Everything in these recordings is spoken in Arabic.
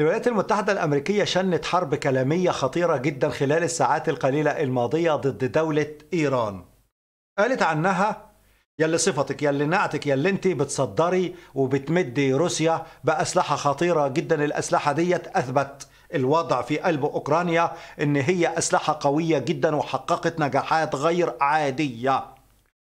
الولايات المتحدة الأمريكية شنت حرب كلامية خطيرة جدا خلال الساعات القليلة الماضية ضد دولة إيران قالت عنها يلي صفتك يلي نعتك يلي انت بتصدري وبتمدي روسيا بأسلحة خطيرة جدا الأسلحة ديت أثبت الوضع في قلب أوكرانيا إن هي أسلحة قوية جدا وحققت نجاحات غير عادية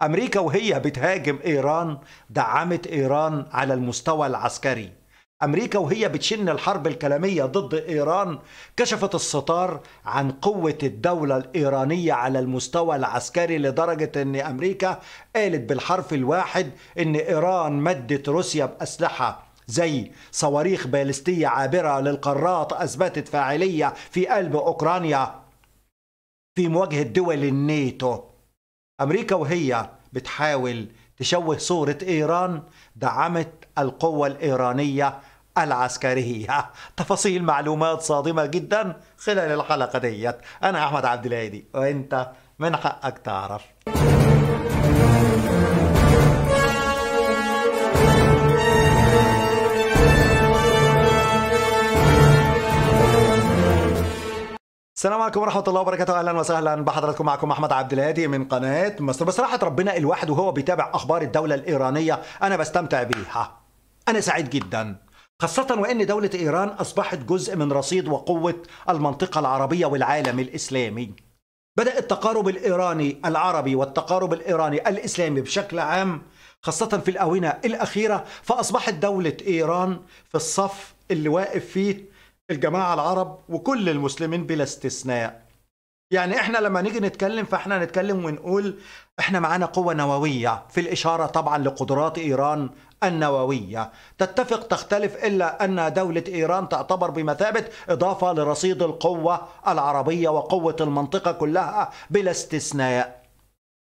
أمريكا وهي بتهاجم إيران دعمت إيران على المستوى العسكري أمريكا وهي بتشن الحرب الكلامية ضد إيران كشفت الستار عن قوة الدولة الإيرانية على المستوى العسكري لدرجة أن أمريكا قالت بالحرف الواحد أن إيران مدت روسيا بأسلحة زي صواريخ بالستية عابرة للقارات أثبتت فاعلية في قلب أوكرانيا في مواجهة دول الناتو أمريكا وهي بتحاول تشوه صورة إيران دعمت القوة الإيرانية العسكرية تفاصيل معلومات صادمة جدا خلال الحلقة ديت أنا أحمد عبد الهادي وأنت من حقك تعرف السلام عليكم ورحمة الله وبركاته، أهلا وسهلا بحضراتكم معكم أحمد عبد الهادي من قناة مصر، بصراحة ربنا الواحد وهو بيتابع أخبار الدولة الإيرانية أنا بستمتع بيها. أنا سعيد جدا خاصة وأن دولة إيران أصبحت جزء من رصيد وقوة المنطقة العربية والعالم الإسلامي بدأ التقارب الإيراني العربي والتقارب الإيراني الإسلامي بشكل عام خاصة في الآونة الأخيرة فأصبحت دولة إيران في الصف اللي واقف فيه الجماعة العرب وكل المسلمين بلا استثناء يعني احنا لما نيجي نتكلم فاحنا نتكلم ونقول احنا معانا قوة نووية في الإشارة طبعا لقدرات إيران النووية تتفق تختلف إلا أن دولة إيران تعتبر بمثابة إضافة لرصيد القوة العربية وقوة المنطقة كلها بلا استثناء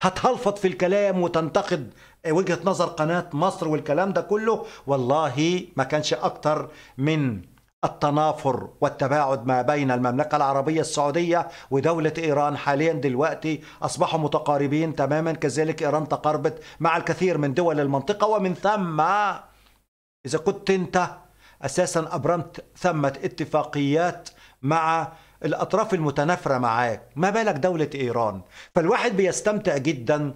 هتهلفط في الكلام وتنتقد وجهة نظر قناة مصر والكلام ده كله والله ما كانش أكتر من التنافر والتباعد ما بين المملكة العربية السعودية ودولة إيران حاليا دلوقتي أصبحوا متقاربين تماما كذلك إيران تقاربت مع الكثير من دول المنطقة ومن ثم إذا كنت أنت أساسا أبرمت ثمة اتفاقيات مع الأطراف المتنافرة معاك ما بالك دولة إيران فالواحد بيستمتع جدا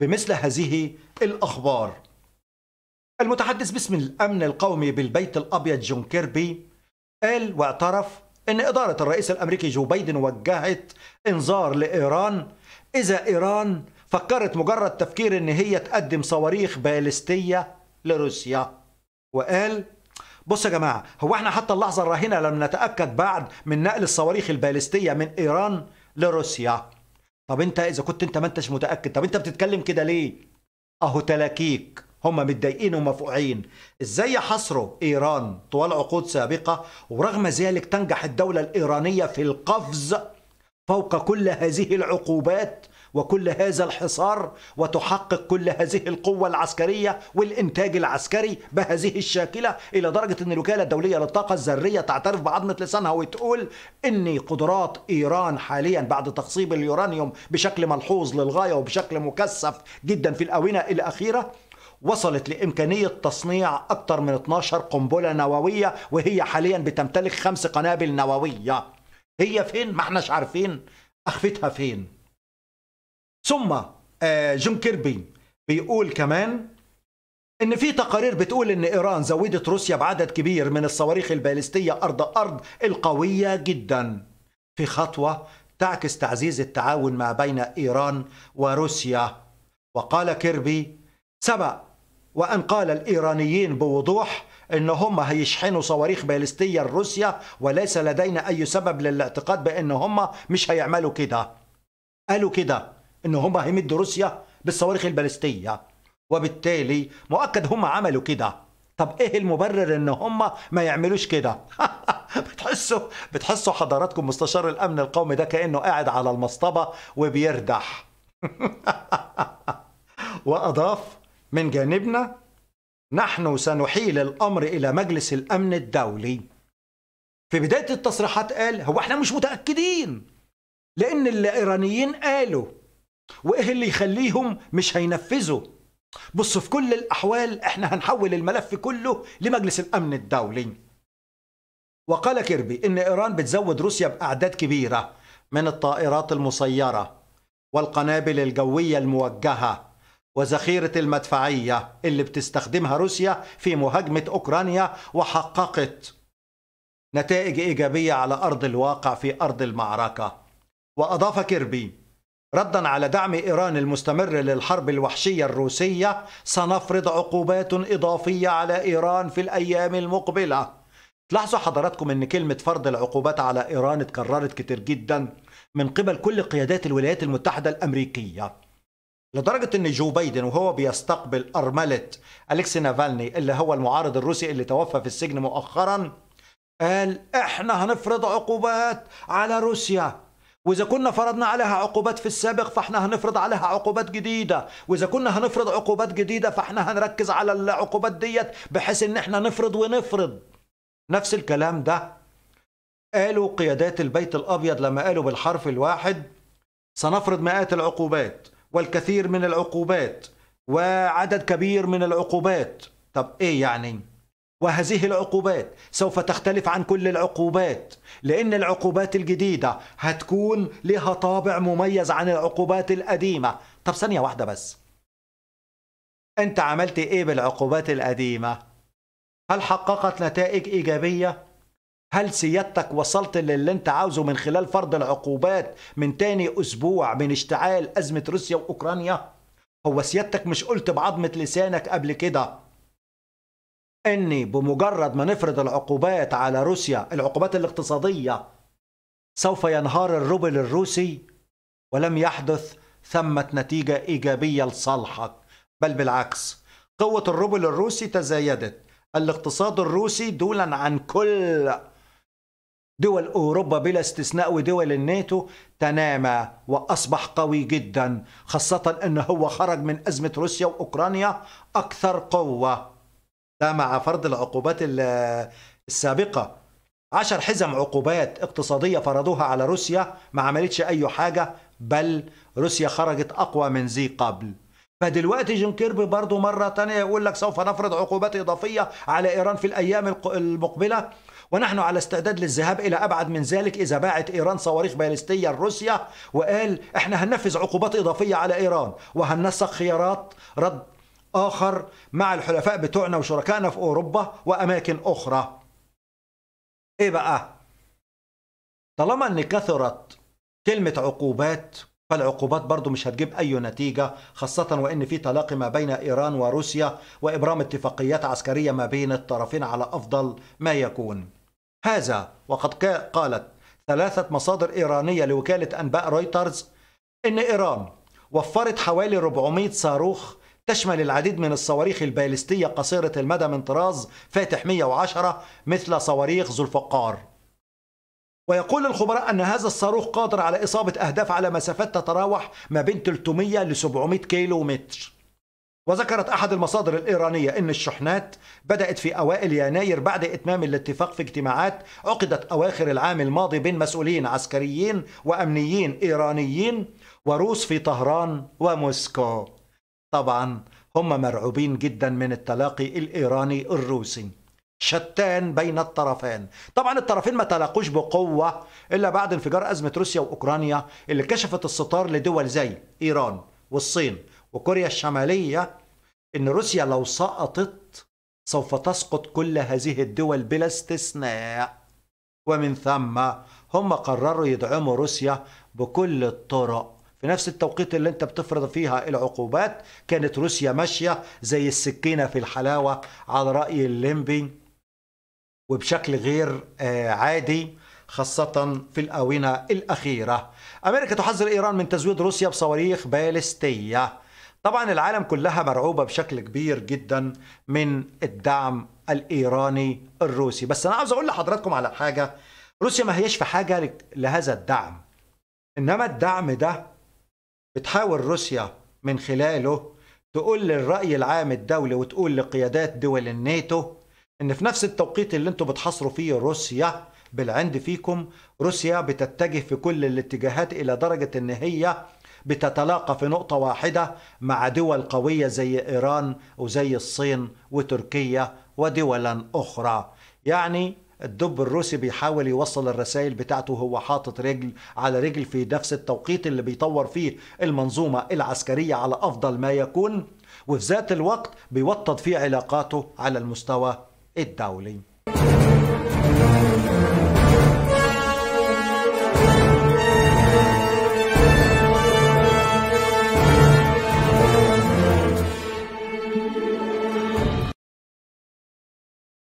بمثل هذه الأخبار المتحدث باسم الأمن القومي بالبيت الأبيض جون كيربي قال واعترف ان اداره الرئيس الامريكي جو بايدن وجهت انذار لايران اذا ايران فكرت مجرد تفكير ان هي تقدم صواريخ باليستيه لروسيا وقال بص يا جماعه هو احنا حتى اللحظه الراهنه لم نتاكد بعد من نقل الصواريخ الباليستيه من ايران لروسيا طب انت اذا كنت انت ما انتش متاكد طب انت بتتكلم كده ليه اهو تلاكيك هم متضايقين ومفقوعين ازاي حصروا ايران طوال عقود سابقه ورغم ذلك تنجح الدوله الايرانيه في القفز فوق كل هذه العقوبات وكل هذا الحصار وتحقق كل هذه القوة العسكرية والإنتاج العسكري بهذه الشاكلة إلى درجة أن الوكالة الدولية للطاقة الذرية تعترف بعظمة لسانها وتقول أن قدرات إيران حاليا بعد تخصيب اليورانيوم بشكل ملحوظ للغاية وبشكل مكثف جدا في الآونة الأخيرة وصلت لإمكانية تصنيع أكثر من 12 قنبلة نووية وهي حاليا بتمتلك خمس قنابل نووية هي فين؟ ما احناش عارفين أخفتها فين ثم آه، جون كيربي بيقول كمان ان في تقارير بتقول ان ايران زودت روسيا بعدد كبير من الصواريخ البالستيه ارض ارض القويه جدا في خطوه تعكس تعزيز التعاون ما بين ايران وروسيا وقال كيربي سبق وأن قال الإيرانيين بوضوح ان هم هيشحنوا صواريخ باليستيه لروسيا وليس لدينا اي سبب للاعتقاد بان هم مش هيعملوا كده قالوا كده ان هم هيمدوا روسيا بالصواريخ الباليستيه وبالتالي مؤكد هم عملوا كده طب ايه المبرر ان هم ما يعملوش كده بتحسوا بتحسوا حضراتكم مستشار الامن القومي ده كانه قاعد على المصطبه وبيردح واضاف من جانبنا نحن سنحيل الأمر إلى مجلس الأمن الدولي في بداية التصريحات قال هو احنا مش متأكدين لأن الإيرانيين قالوا وإيه اللي يخليهم مش هينفذوا بص في كل الأحوال احنا هنحول الملف كله لمجلس الأمن الدولي وقال كيربي إن إيران بتزود روسيا بأعداد كبيرة من الطائرات المسيرة والقنابل الجوية الموجهة وذخيرة المدفعية اللي بتستخدمها روسيا في مهاجمة أوكرانيا وحققت نتائج إيجابية على أرض الواقع في أرض المعركة وأضاف كيربي ردا على دعم إيران المستمر للحرب الوحشية الروسية سنفرض عقوبات إضافية على إيران في الأيام المقبلة تلاحظوا حضراتكم أن كلمة فرض العقوبات على إيران اتكررت كتير جدا من قبل كل قيادات الولايات المتحدة الأمريكية لدرجة أن جو بايدن وهو بيستقبل أرملة أليكسي نافالني اللي هو المعارض الروسي اللي توفى في السجن مؤخرا قال إحنا هنفرض عقوبات على روسيا وإذا كنا فرضنا عليها عقوبات في السابق فإحنا هنفرض عليها عقوبات جديدة وإذا كنا هنفرض عقوبات جديدة فإحنا هنركز على العقوبات ديت بحيث إن إحنا نفرض ونفرض نفس الكلام ده قالوا قيادات البيت الأبيض لما قالوا بالحرف الواحد سنفرض مئات العقوبات والكثير من العقوبات وعدد كبير من العقوبات طب ايه يعني وهذه العقوبات سوف تختلف عن كل العقوبات لان العقوبات الجديده هتكون لها طابع مميز عن العقوبات القديمه طب ثانيه واحده بس انت عملت ايه بالعقوبات القديمه هل حققت نتائج ايجابيه هل سيادتك وصلت للي انت عاوزه من خلال فرض العقوبات من تاني اسبوع من اشتعال ازمه روسيا واوكرانيا؟ هو سيادتك مش قلت بعظمة لسانك قبل كده اني بمجرد ما نفرض العقوبات على روسيا العقوبات الاقتصاديه سوف ينهار الروبل الروسي ولم يحدث ثمه نتيجه ايجابيه لصالحك بل بالعكس قوه الروبل الروسي تزايدت الاقتصاد الروسي دولا عن كل دول أوروبا بلا استثناء ودول الناتو تنامى وأصبح قوي جدا خاصة أن هو خرج من أزمة روسيا وأوكرانيا أكثر قوة ده مع فرض العقوبات السابقة عشر حزم عقوبات اقتصادية فرضوها على روسيا ما عملتش أي حاجة بل روسيا خرجت أقوى من ذي قبل فدلوقتي جون كيربي برضه مرة تانية يقول لك سوف نفرض عقوبات إضافية على إيران في الأيام المقبلة ونحن على استعداد للذهاب إلى أبعد من ذلك إذا باعت إيران صواريخ باليستية لروسيا وقال إحنا هننفذ عقوبات إضافية على إيران وهننسق خيارات رد آخر مع الحلفاء بتوعنا وشركائنا في أوروبا وأماكن أخرى إيه بقى؟ طالما إن كثرت كلمة عقوبات فالعقوبات برضو مش هتجيب أي نتيجة خاصة وإن في تلاقي ما بين إيران وروسيا وإبرام اتفاقيات عسكرية ما بين الطرفين على أفضل ما يكون هذا وقد قالت ثلاثة مصادر إيرانية لوكالة أنباء رويترز إن إيران وفرت حوالي 400 صاروخ تشمل العديد من الصواريخ البالستية قصيرة المدى من طراز فاتح 110 مثل صواريخ ذو الفقار ويقول الخبراء أن هذا الصاروخ قادر على إصابة أهداف على مسافات تتراوح ما بين 300 ل 700 كيلو متر وذكرت أحد المصادر الإيرانية أن الشحنات بدأت في أوائل يناير بعد إتمام الاتفاق في اجتماعات عقدت أواخر العام الماضي بين مسؤولين عسكريين وأمنيين إيرانيين وروس في طهران وموسكو طبعا هم مرعوبين جدا من التلاقي الإيراني الروسي شتان بين الطرفين طبعا الطرفين ما تلاقوش بقوة إلا بعد انفجار أزمة روسيا وأوكرانيا اللي كشفت الستار لدول زي إيران والصين وكوريا الشمالية أن روسيا لو سقطت سوف تسقط كل هذه الدول بلا استثناء ومن ثم هم قرروا يدعموا روسيا بكل الطرق في نفس التوقيت اللي انت بتفرض فيها العقوبات كانت روسيا ماشية زي السكينة في الحلاوة على رأي الليمبي وبشكل غير آه، عادي خاصة في الآونة الأخيرة أمريكا تحذر إيران من تزويد روسيا بصواريخ باليستية طبعا العالم كلها مرعوبة بشكل كبير جدا من الدعم الإيراني الروسي بس أنا عاوز أقول لحضراتكم على حاجة روسيا ما هيش في حاجة لهذا الدعم إنما الدعم ده بتحاول روسيا من خلاله تقول للرأي العام الدولي وتقول لقيادات دول الناتو إن في نفس التوقيت اللي أنتوا بتحاصروا فيه روسيا بالعند فيكم روسيا بتتجه في كل الاتجاهات إلى درجة إن هي بتتلاقى في نقطة واحدة مع دول قوية زي إيران وزي الصين وتركيا ودولا أخرى يعني الدب الروسي بيحاول يوصل الرسائل بتاعته هو حاطط رجل على رجل في نفس التوقيت اللي بيطور فيه المنظومة العسكرية على أفضل ما يكون وفي ذات الوقت بيوطد فيه علاقاته على المستوى الدولي